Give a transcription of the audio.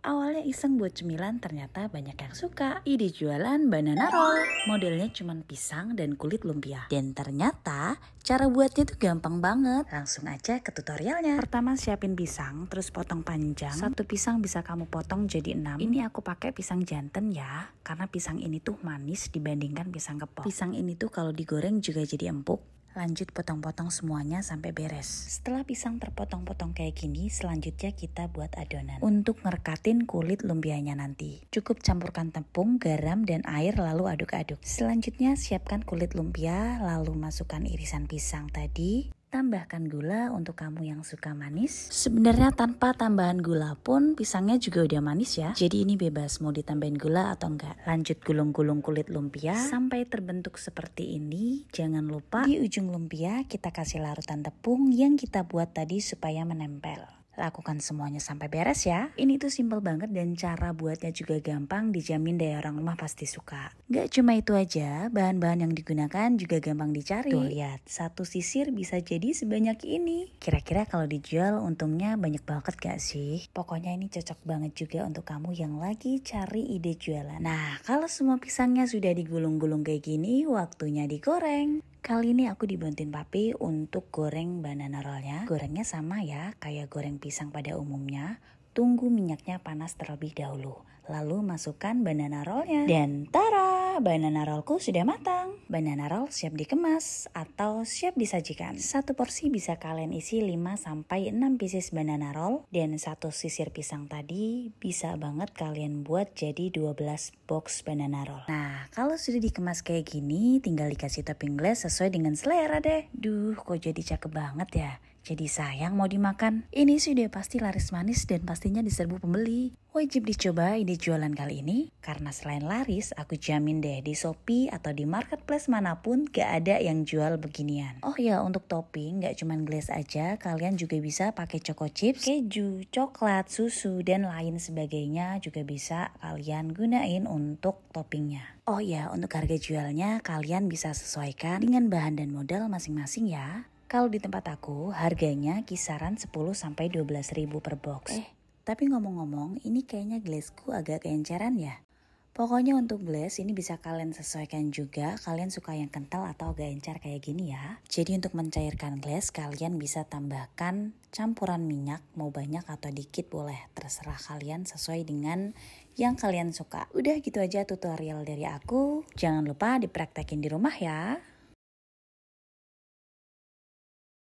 Awalnya iseng buat cemilan ternyata banyak yang suka. Ide jualan banana roll. Modelnya cuma pisang dan kulit lumpia. Dan ternyata cara buatnya tuh gampang banget. Langsung aja ke tutorialnya. Pertama siapin pisang, terus potong panjang. Satu pisang bisa kamu potong jadi enam. Ini aku pakai pisang jantan ya, karena pisang ini tuh manis dibandingkan pisang kepok. Pisang ini tuh kalau digoreng juga jadi empuk Lanjut potong-potong semuanya sampai beres. Setelah pisang terpotong-potong kayak gini, selanjutnya kita buat adonan. Untuk ngerekatin kulit lumpianya nanti. Cukup campurkan tepung, garam, dan air lalu aduk-aduk. Selanjutnya siapkan kulit lumpia, lalu masukkan irisan pisang tadi, Tambahkan gula untuk kamu yang suka manis. Sebenarnya tanpa tambahan gula pun pisangnya juga udah manis ya. Jadi ini bebas mau ditambahin gula atau enggak. Lanjut gulung-gulung kulit lumpia sampai terbentuk seperti ini. Jangan lupa di ujung lumpia kita kasih larutan tepung yang kita buat tadi supaya menempel. Lakukan semuanya sampai beres ya. Ini tuh simple banget dan cara buatnya juga gampang, dijamin deh orang rumah pasti suka. Gak cuma itu aja, bahan-bahan yang digunakan juga gampang dicari. Tuh lihat, satu sisir bisa jadi sebanyak ini. Kira-kira kalau dijual untungnya banyak banget gak sih? Pokoknya ini cocok banget juga untuk kamu yang lagi cari ide jualan. Nah, kalau semua pisangnya sudah digulung-gulung kayak gini, waktunya digoreng. Kali ini aku dibantuin papi untuk goreng banana rollnya. Gorengnya sama ya, kayak goreng pisang pada umumnya. Tunggu minyaknya panas terlebih dahulu. Lalu masukkan banana rollnya. Dan tara! banana rollku sudah matang. Banana roll siap dikemas atau siap disajikan. Satu porsi bisa kalian isi 5 sampai 6 pieces banana roll dan satu sisir pisang tadi bisa banget kalian buat jadi 12 box banana roll. Nah, kalau sudah dikemas kayak gini tinggal dikasih topping glass sesuai dengan selera deh. Duh, kok jadi cakep banget ya. Jadi sayang mau dimakan. Ini sih dia pasti laris manis dan pastinya diserbu pembeli. Wajib dicoba ini jualan kali ini, karena selain laris, aku jamin deh di Shopee atau di marketplace manapun gak ada yang jual beginian. Oh ya, untuk topping gak cuman glaze aja, kalian juga bisa pakai choco chips, keju, coklat, susu, dan lain sebagainya juga bisa kalian gunain untuk toppingnya. Oh ya, untuk harga jualnya kalian bisa sesuaikan dengan bahan dan modal masing-masing ya. Kalau di tempat aku, harganya kisaran 10 sampai 12 ribu per box. Eh, tapi ngomong-ngomong, ini kayaknya glassku agak keenceran ya. Pokoknya untuk glass ini bisa kalian sesuaikan juga, kalian suka yang kental atau agak encer kayak gini ya. Jadi untuk mencairkan glass, kalian bisa tambahkan campuran minyak, mau banyak atau dikit boleh, terserah kalian sesuai dengan yang kalian suka. Udah gitu aja tutorial dari aku, jangan lupa dipraktekin di rumah ya.